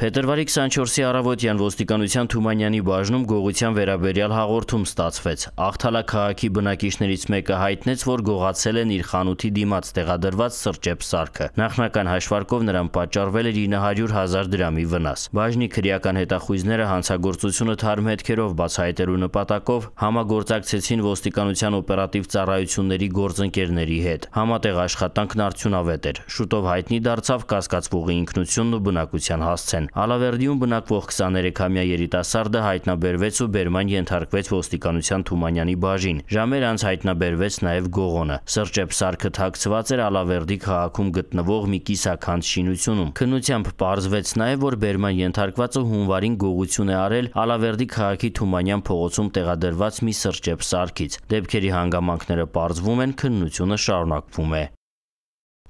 Փետրվարի 24-ի առավոտյան ոստիկանության Թումանյանի բաժնում գողության վերաբերյալ հաղորդում ստացվեց։ Աղթալա քաղաքի բնակիչներից մեկը հայտնեց, որ գողացել են իր խանութի դիմաց տեղադրված սրճեփ սարքը։ Նախնական հաշվարկով նրան պատճառվել էր 900.000 դրամի վնաս։ Բաժնի քրեական հետախույզները հանցագործությունը թարմ հետքերով բացահայտելու նպատակով համագործակցեցին ոստիկանության օպերատիվ ծառայությունների գործընկերների հետ։ Համատեղ աշխատանքն արդյունավետ էր։ Շուտով հայտնի դարձավ կասկածվողի ինքնությունն ու բնակության հասցեն են։ Ալավերդիում բնակվող 23-ամյա երիտասարդը հայտնաբերվեց ու բերման ենթարկվեց ոստիկանության Թումանյանի բաժին։ Ժամեր անց հայտնաբերվեց նաև Գողոնը։ Սրճեփ սարքը թաքցված էր Ալավերդի քաղաքում գտնվող մի կիսականց շինությունում։ Քննությամբ պարզվեց նաև, որ բերման ենթարկվածը հունվարին գողություն է արել Ալավերդի քաղաքի Թումանյան փողոցում տեղադրված մի սրճեփ սարքից։ Դեպքերի հանգամանքները պարզվում են, քննությունը շարունակվում է։